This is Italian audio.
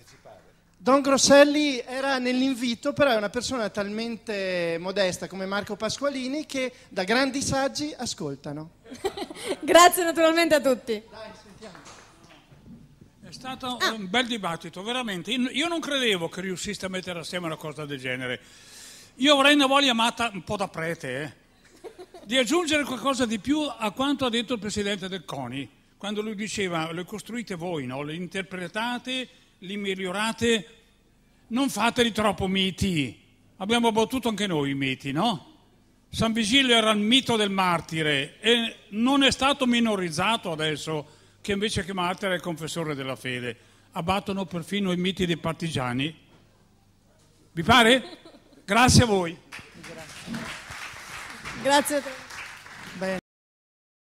partecipare. Don Grosselli era nell'invito, però è una persona talmente modesta come Marco Pasqualini che da grandi saggi ascoltano. Grazie naturalmente a tutti. Dai, è stato ah. un bel dibattito, veramente. Io non credevo che riusciste a mettere assieme una cosa del genere. Io avrei una voglia amata un po' da prete, eh, di aggiungere qualcosa di più a quanto ha detto il presidente del CONI, quando lui diceva le costruite voi, no? le interpretate li migliorate, non fateli troppo miti. Abbiamo abbattuto anche noi i miti, no? San Vigilio era il mito del martire e non è stato minorizzato adesso che invece che martire è il confessore della fede. Abbattono perfino i miti dei partigiani. Vi pare? Grazie a voi. Grazie. Grazie a te.